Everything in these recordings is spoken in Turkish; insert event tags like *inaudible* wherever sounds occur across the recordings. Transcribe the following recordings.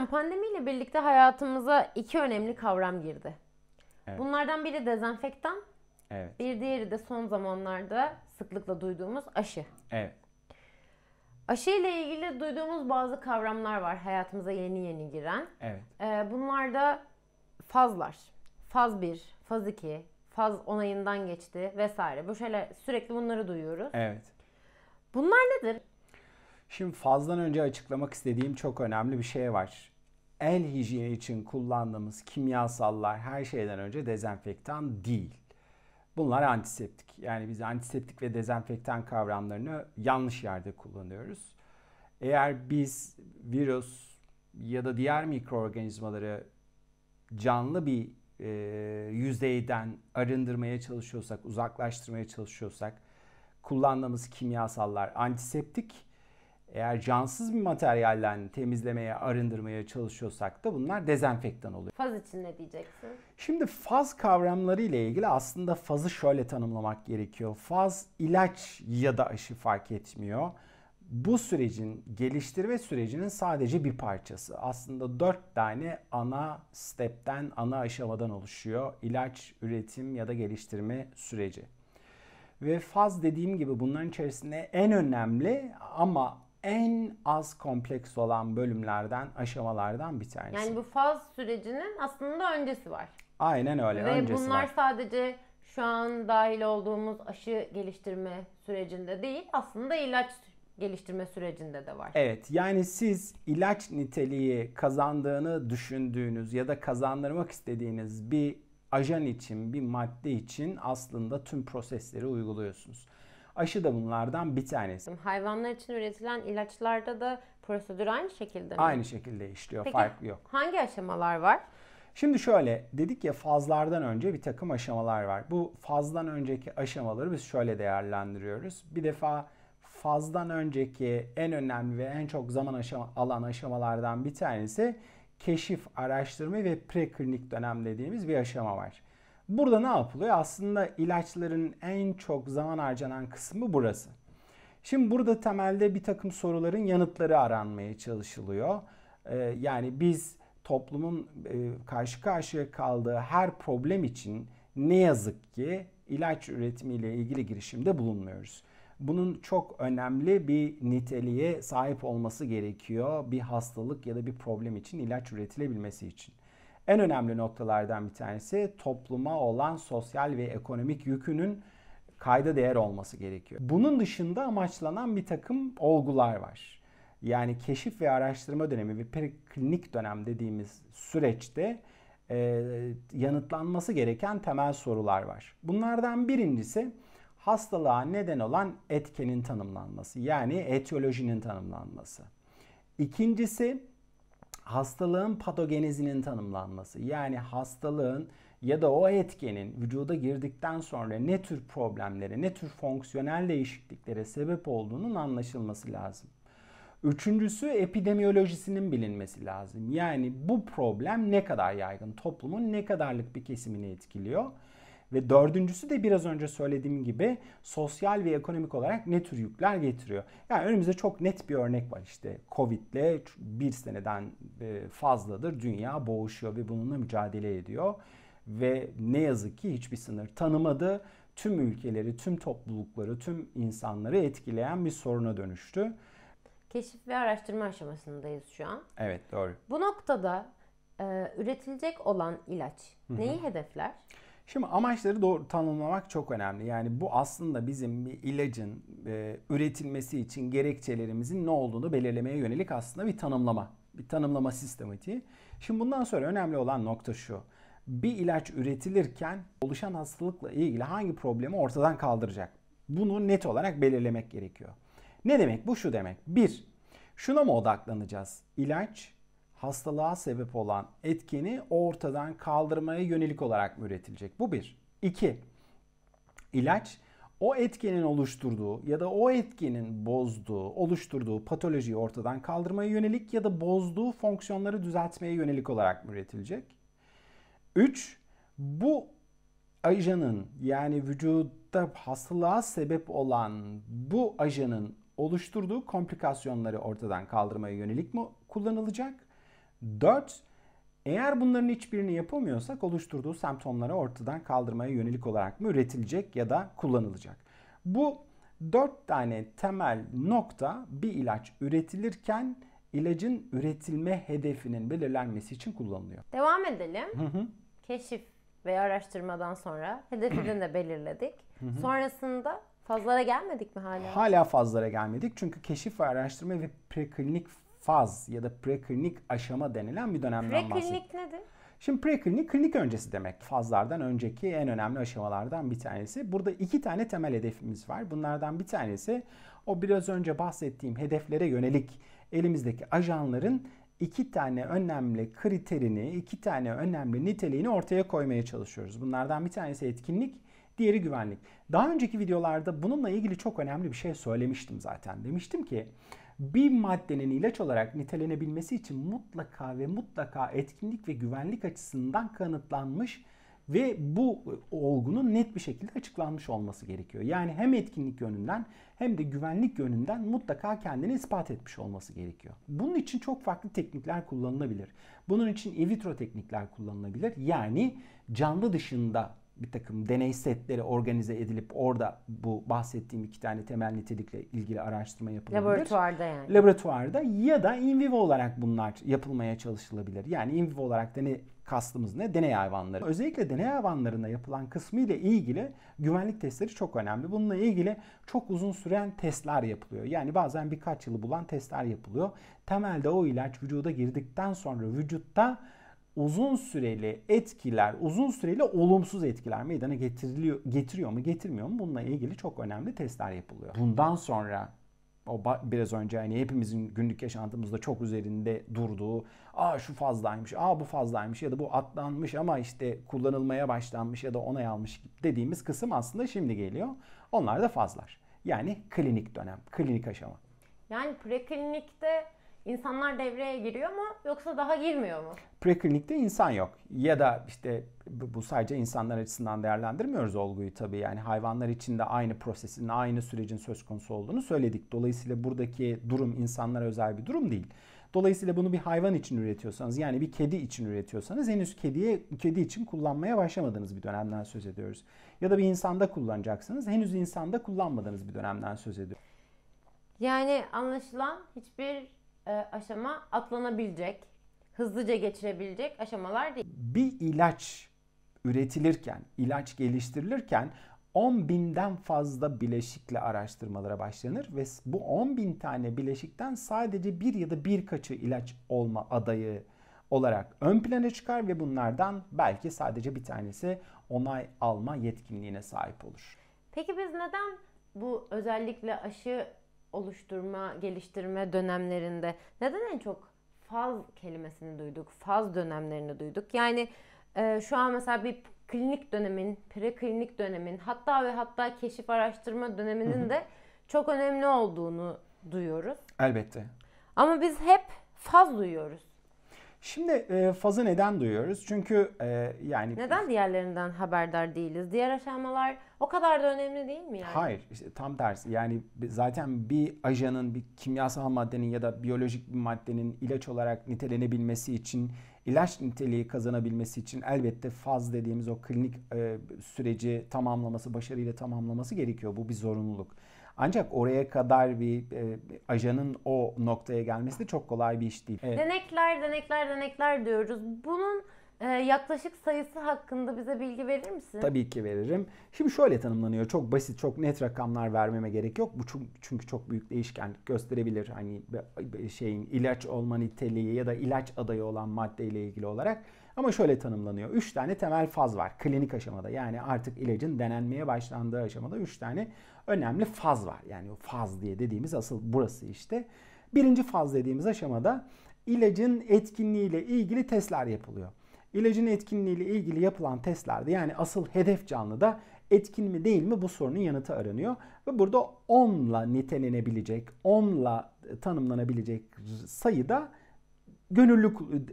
Hocam pandemiyle birlikte hayatımıza iki önemli kavram girdi. Evet. Bunlardan biri dezenfektan, evet. bir diğeri de son zamanlarda sıklıkla duyduğumuz aşı. Evet. Aşı ile ilgili duyduğumuz bazı kavramlar var hayatımıza yeni yeni giren. Evet. Ee, bunlar da fazlar. Faz 1, faz 2, faz onayından geçti vesaire. Bu şeyler sürekli bunları duyuyoruz. Evet. Bunlar nedir? Şimdi fazdan önce açıklamak istediğim çok önemli bir şey var. El hijyeni için kullandığımız kimyasallar her şeyden önce dezenfektan değil. Bunlar antiseptik. Yani biz antiseptik ve dezenfektan kavramlarını yanlış yerde kullanıyoruz. Eğer biz virüs ya da diğer mikroorganizmaları canlı bir e, yüzeyden arındırmaya çalışıyorsak, uzaklaştırmaya çalışıyorsak kullandığımız kimyasallar antiseptik eğer cansız bir materyalden temizlemeye, arındırmaya çalışıyorsak da bunlar dezenfektan oluyor. Faz için ne diyeceksin? Şimdi faz kavramları ile ilgili aslında fazı şöyle tanımlamak gerekiyor. Faz ilaç ya da aşı fark etmiyor. Bu sürecin geliştirme sürecinin sadece bir parçası. Aslında dört tane ana stepten, ana aşamadan oluşuyor. İlaç, üretim ya da geliştirme süreci. Ve faz dediğim gibi bunların içerisinde en önemli ama en az kompleks olan bölümlerden, aşamalardan bir tanesi. Yani bu faz sürecinin aslında öncesi var. Aynen öyle. Ve öncesi bunlar var. sadece şu an dahil olduğumuz aşı geliştirme sürecinde değil, aslında ilaç geliştirme sürecinde de var. Evet yani siz ilaç niteliği kazandığını düşündüğünüz ya da kazandırmak istediğiniz bir ajan için, bir madde için aslında tüm prosesleri uyguluyorsunuz. Aşı da bunlardan bir tanesi. Hayvanlar için üretilen ilaçlarda da prosedür aynı şekilde mi? Aynı şekilde işliyor. Peki, fark yok. hangi aşamalar var? Şimdi şöyle dedik ya fazlardan önce bir takım aşamalar var. Bu fazdan önceki aşamaları biz şöyle değerlendiriyoruz. Bir defa fazdan önceki en önemli ve en çok zaman aşama, alan aşamalardan bir tanesi keşif, araştırma ve preklinik dönem dediğimiz bir aşama var. Burada ne yapılıyor? Aslında ilaçların en çok zaman harcanan kısmı burası. Şimdi burada temelde bir takım soruların yanıtları aranmaya çalışılıyor. Ee, yani biz toplumun e, karşı karşıya kaldığı her problem için ne yazık ki ilaç üretimiyle ilgili girişimde bulunmuyoruz. Bunun çok önemli bir niteliğe sahip olması gerekiyor bir hastalık ya da bir problem için ilaç üretilebilmesi için. En önemli noktalardan bir tanesi topluma olan sosyal ve ekonomik yükünün kayda değer olması gerekiyor. Bunun dışında amaçlanan bir takım olgular var. Yani keşif ve araştırma dönemi ve periklinik dönem dediğimiz süreçte e, yanıtlanması gereken temel sorular var. Bunlardan birincisi hastalığa neden olan etkenin tanımlanması yani etiyolojinin tanımlanması. İkincisi hastalığın patogenizinin tanımlanması. Yani hastalığın ya da o etkenin vücuda girdikten sonra ne tür problemlere, ne tür fonksiyonel değişikliklere sebep olduğunun anlaşılması lazım. Üçüncüsü epidemiolojisinin bilinmesi lazım. Yani bu problem ne kadar yaygın, toplumun ne kadarlık bir kesimini etkiliyor ve dördüncüsü de biraz önce söylediğim gibi sosyal ve ekonomik olarak ne tür yükler getiriyor. Yani önümüzde çok net bir örnek var işte Covid'le bir seneden e, fazladır dünya boğuşuyor ve bununla mücadele ediyor. Ve ne yazık ki hiçbir sınır tanımadı. Tüm ülkeleri, tüm toplulukları, tüm insanları etkileyen bir soruna dönüştü. Keşif ve araştırma aşamasındayız şu an. Evet doğru. Bu noktada e, üretilecek olan ilaç neyi hedefler? Şimdi amaçları doğru tanımlamak çok önemli. Yani bu aslında bizim bir ilacın e, üretilmesi için gerekçelerimizin ne olduğunu belirlemeye yönelik aslında bir tanımlama. Bir tanımlama sistematiği. Şimdi bundan sonra önemli olan nokta şu. Bir ilaç üretilirken oluşan hastalıkla ilgili hangi problemi ortadan kaldıracak? Bunu net olarak belirlemek gerekiyor. Ne demek bu? Şu demek. Bir, şuna mı odaklanacağız? İlaç hastalığa sebep olan etkeni ortadan kaldırmaya yönelik olarak mı üretilecek? Bu bir. İki, ilaç o etkenin oluşturduğu ya da o etkenin bozduğu, oluşturduğu patolojiyi ortadan kaldırmaya yönelik ya da bozduğu fonksiyonları düzeltmeye yönelik olarak mı üretilecek? 3. Bu ajanın yani vücutta hastalığa sebep olan bu ajanın oluşturduğu komplikasyonları ortadan kaldırmaya yönelik mi kullanılacak? 4. Eğer bunların hiçbirini yapamıyorsak oluşturduğu semptomları ortadan kaldırmaya yönelik olarak mı üretilecek ya da kullanılacak? Bu 4 tane temel nokta bir ilaç üretilirken ilacın üretilme hedefinin belirlenmesi için kullanılıyor. Devam edelim. Hı hı. Keşif ve araştırmadan sonra hedefini de belirledik. Hı hı. Sonrasında fazlara gelmedik mi hala? Hala fazlara gelmedik çünkü keşif ve araştırma ve preklinik faz ya da preklinik aşama denilen bir dönemden bahsediyoruz. Preklinik nedir? Şimdi preklinik klinik öncesi demek. Fazlardan önceki en önemli aşamalardan bir tanesi. Burada iki tane temel hedefimiz var. Bunlardan bir tanesi o biraz önce bahsettiğim hedeflere yönelik elimizdeki ajanların iki tane önemli kriterini, iki tane önemli niteliğini ortaya koymaya çalışıyoruz. Bunlardan bir tanesi etkinlik, diğeri güvenlik. Daha önceki videolarda bununla ilgili çok önemli bir şey söylemiştim zaten. Demiştim ki bir maddenin ilaç olarak nitelenebilmesi için mutlaka ve mutlaka etkinlik ve güvenlik açısından kanıtlanmış ve bu olgunun net bir şekilde açıklanmış olması gerekiyor. Yani hem etkinlik yönünden hem de güvenlik yönünden mutlaka kendini ispat etmiş olması gerekiyor. Bunun için çok farklı teknikler kullanılabilir. Bunun için in vitro teknikler kullanılabilir. Yani canlı dışında bir takım deney setleri organize edilip orada bu bahsettiğim iki tane temel nitelikle ilgili araştırma yapılabilir. Laboratuvarda yani. Laboratuvarda ya da in vivo olarak bunlar yapılmaya çalışılabilir. Yani in vivo olarak da ne kastımız ne? Deney hayvanları. Özellikle deney hayvanlarında yapılan kısmı ile ilgili güvenlik testleri çok önemli. Bununla ilgili çok uzun süren testler yapılıyor. Yani bazen birkaç yılı bulan testler yapılıyor. Temelde o ilaç vücuda girdikten sonra vücutta uzun süreli etkiler, uzun süreli olumsuz etkiler meydana getiriliyor, getiriyor mu, getirmiyor mu? Bununla ilgili çok önemli testler yapılıyor. Bundan sonra o biraz önce hani hepimizin günlük yaşantımızda çok üzerinde durduğu aa şu fazlaymış, aa bu fazlaymış ya da bu atlanmış ama işte kullanılmaya başlanmış ya da onay almış dediğimiz kısım aslında şimdi geliyor. Onlar da fazlar. Yani klinik dönem, klinik aşama. Yani preklinikte insanlar devreye giriyor mu yoksa daha girmiyor mu? Preklinikte insan yok. Ya da işte bu sadece insanlar açısından değerlendirmiyoruz olguyu tabii. Yani hayvanlar için de aynı prosesin, aynı sürecin söz konusu olduğunu söyledik. Dolayısıyla buradaki durum insanlara özel bir durum değil. Dolayısıyla bunu bir hayvan için üretiyorsanız yani bir kedi için üretiyorsanız henüz kediye kedi için kullanmaya başlamadığınız bir dönemden söz ediyoruz. Ya da bir insanda kullanacaksınız henüz insanda kullanmadığınız bir dönemden söz ediyoruz. Yani anlaşılan hiçbir e, aşama atlanabilecek, hızlıca geçirebilecek aşamalar değil. Bir ilaç üretilirken, ilaç geliştirilirken 10 binden fazla bileşikle araştırmalara başlanır ve bu 10 bin tane bileşikten sadece bir ya da birkaçı ilaç olma adayı olarak ön plana çıkar ve bunlardan belki sadece bir tanesi onay alma yetkinliğine sahip olur. Peki biz neden bu özellikle aşı oluşturma, geliştirme dönemlerinde neden en çok faz kelimesini duyduk, faz dönemlerini duyduk? Yani e, şu an mesela bir klinik dönemin, preklinik dönemin, hatta ve hatta keşif araştırma döneminin de çok önemli olduğunu duyuyoruz. Elbette. Ama biz hep faz duyuyoruz. Şimdi e, fazı neden duyuyoruz? Çünkü e, yani... Neden diğerlerinden haberdar değiliz? Diğer aşamalar o kadar da önemli değil mi yani? Hayır, işte tam tersi. Yani zaten bir ajanın, bir kimyasal maddenin ya da biyolojik bir maddenin ilaç olarak nitelenebilmesi için, ilaç niteliği kazanabilmesi için elbette faz dediğimiz o klinik e, süreci tamamlaması, başarıyla tamamlaması gerekiyor. Bu bir zorunluluk. Ancak oraya kadar bir e, ajanın o noktaya gelmesi de çok kolay bir iş değil. Evet. Denekler, denekler, denekler diyoruz. Bunun ee, yaklaşık sayısı hakkında bize bilgi verir misin? Tabii ki veririm. Şimdi şöyle tanımlanıyor. Çok basit, çok net rakamlar vermeme gerek yok. Bu çünkü çok büyük değişkenlik gösterebilir. Hani şeyin ilaç olma niteliği ya da ilaç adayı olan madde ile ilgili olarak. Ama şöyle tanımlanıyor. 3 tane temel faz var klinik aşamada. Yani artık ilacın denenmeye başlandığı aşamada 3 tane önemli faz var. Yani o faz diye dediğimiz asıl burası işte. Birinci faz dediğimiz aşamada ilacın etkinliği ile ilgili testler yapılıyor. İlacın ile ilgili yapılan testlerde yani asıl hedef canlıda etkin mi değil mi bu sorunun yanıtı aranıyor. Ve burada 10'la nitelenebilecek, 10'la tanımlanabilecek sayıda gönüllü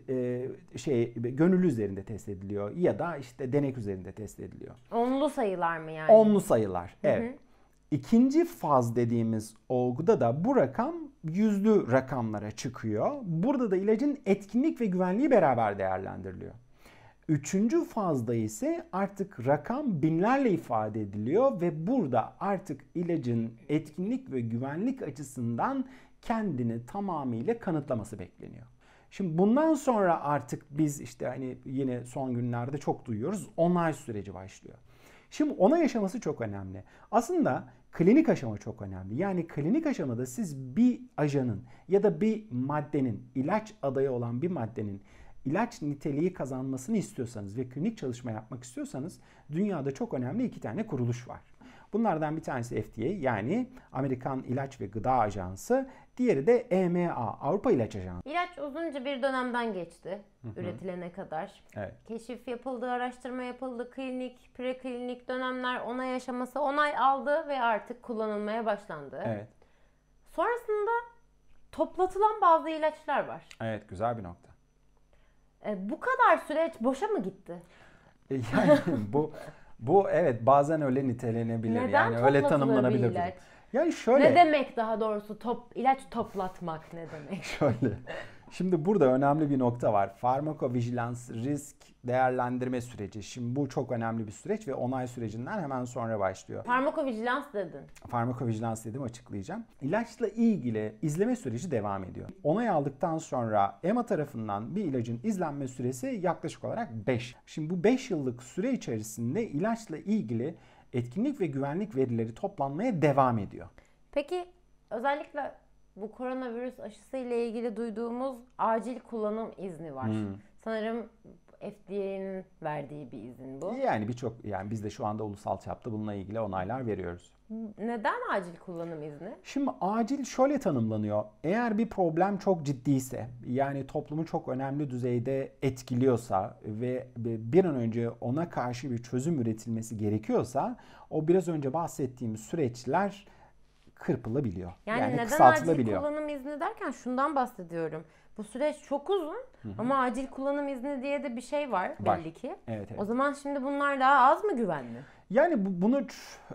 e, şey gönüllü üzerinde test ediliyor ya da işte denek üzerinde test ediliyor. Onlu sayılar mı yani? Onlu sayılar. Evet. Hı hı. İkinci faz dediğimiz olguda da bu rakam yüzlü rakamlara çıkıyor. Burada da ilacın etkinlik ve güvenliği beraber değerlendiriliyor. Üçüncü fazda ise artık rakam binlerle ifade ediliyor ve burada artık ilacın etkinlik ve güvenlik açısından kendini tamamıyla kanıtlaması bekleniyor. Şimdi bundan sonra artık biz işte hani yine son günlerde çok duyuyoruz onay süreci başlıyor. Şimdi ona yaşaması çok önemli. Aslında klinik aşama çok önemli. Yani klinik aşamada siz bir ajanın ya da bir maddenin, ilaç adayı olan bir maddenin ilaç niteliği kazanmasını istiyorsanız ve klinik çalışma yapmak istiyorsanız dünyada çok önemli iki tane kuruluş var. Bunlardan bir tanesi FDA yani Amerikan İlaç ve Gıda Ajansı, Diğeri de EMA, Avrupa İlaç Ajansı. İlaç uzunca bir dönemden geçti Hı-hı. üretilene kadar. Evet. Keşif yapıldı, araştırma yapıldı, klinik, preklinik dönemler onay aşaması onay aldı ve artık kullanılmaya başlandı. Evet. Sonrasında toplatılan bazı ilaçlar var. Evet, güzel bir nokta. E, bu kadar süreç boşa mı gitti? E, yani *laughs* bu bu evet bazen öyle nitelenebilir. Neden yani öyle tanımlanabilir. Ilaç? Yani şöyle. Ne demek daha doğrusu top ilaç toplatmak ne demek? *laughs* şöyle. Şimdi burada önemli bir nokta var. Farmakovijilans risk değerlendirme süreci. Şimdi bu çok önemli bir süreç ve onay sürecinden hemen sonra başlıyor. Farmakovijilans dedin. Farmakovijilans dedim açıklayacağım. İlaçla ilgili izleme süreci devam ediyor. Onay aldıktan sonra EMA tarafından bir ilacın izlenme süresi yaklaşık olarak 5. Şimdi bu 5 yıllık süre içerisinde ilaçla ilgili etkinlik ve güvenlik verileri toplanmaya devam ediyor. Peki özellikle bu koronavirüs aşısı ile ilgili duyduğumuz acil kullanım izni var. Hmm. Sanırım FDA'nin verdiği bir izin bu. Yani birçok yani biz de şu anda ulusal çapta bununla ilgili onaylar veriyoruz. Neden acil kullanım izni? Şimdi acil şöyle tanımlanıyor. Eğer bir problem çok ciddiyse, yani toplumu çok önemli düzeyde etkiliyorsa ve bir an önce ona karşı bir çözüm üretilmesi gerekiyorsa, o biraz önce bahsettiğimiz süreçler kırpılabiliyor. Yani, yani neden acil kullanım izni derken şundan bahsediyorum. Bu süreç çok uzun Hı-hı. ama acil kullanım izni diye de bir şey var, var. belli ki. Evet, evet. O zaman şimdi bunlar daha az mı güvenli? Yani bu, bunu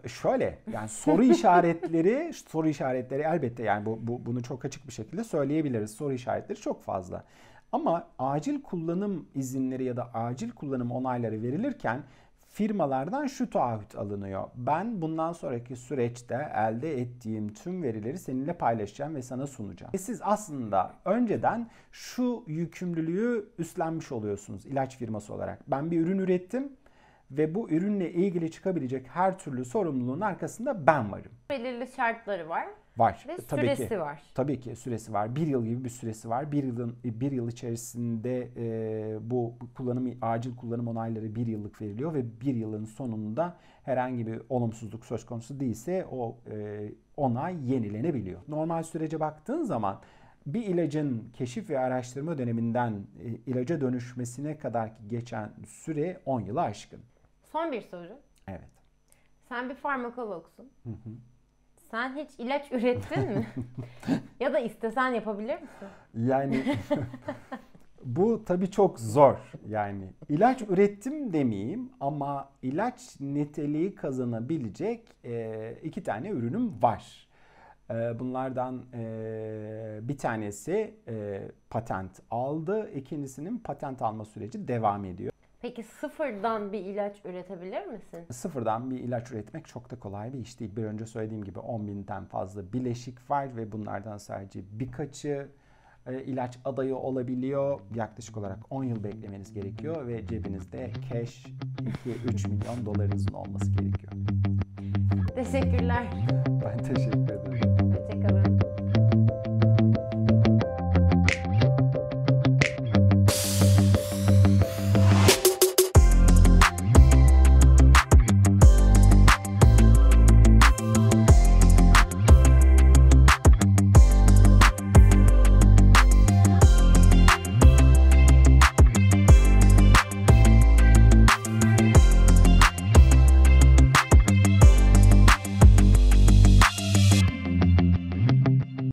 şöyle yani soru işaretleri *laughs* soru işaretleri elbette yani bu, bu bunu çok açık bir şekilde söyleyebiliriz. Soru işaretleri çok fazla. Ama acil kullanım izinleri ya da acil kullanım onayları verilirken firmalardan şu taahhüt alınıyor. Ben bundan sonraki süreçte elde ettiğim tüm verileri seninle paylaşacağım ve sana sunacağım. Ve siz aslında önceden şu yükümlülüğü üstlenmiş oluyorsunuz ilaç firması olarak. Ben bir ürün ürettim ve bu ürünle ilgili çıkabilecek her türlü sorumluluğun arkasında ben varım. Belirli şartları var. Var. Ve e, tabii ki, var. Tabii ki süresi var. Bir yıl gibi bir süresi var. Bir yılın e, bir yıl içerisinde e, bu kullanım acil kullanım onayları bir yıllık veriliyor ve bir yılın sonunda herhangi bir olumsuzluk söz konusu değilse o e, onay yenilenebiliyor. Normal sürece baktığın zaman bir ilacın keşif ve araştırma döneminden e, ilaca dönüşmesine kadar ki geçen süre 10 yılı aşkın. Son bir soru. Evet. Sen bir farmakologsun. Hı hı sen hiç ilaç ürettin mi? *laughs* ya da istesen yapabilir misin? Yani *laughs* bu tabii çok zor. Yani ilaç ürettim demeyeyim ama ilaç niteliği kazanabilecek e, iki tane ürünüm var. E, bunlardan e, bir tanesi patent aldı. ikincisinin patent alma süreci devam ediyor. Peki sıfırdan bir ilaç üretebilir misin? Sıfırdan bir ilaç üretmek çok da kolay bir iş değil. Bir önce söylediğim gibi 10 binden fazla bileşik var ve bunlardan sadece birkaçı e, ilaç adayı olabiliyor. Yaklaşık olarak 10 yıl beklemeniz gerekiyor ve cebinizde cash 2-3 milyon dolarınızın olması gerekiyor. Teşekkürler. Ben teşekkür ederim.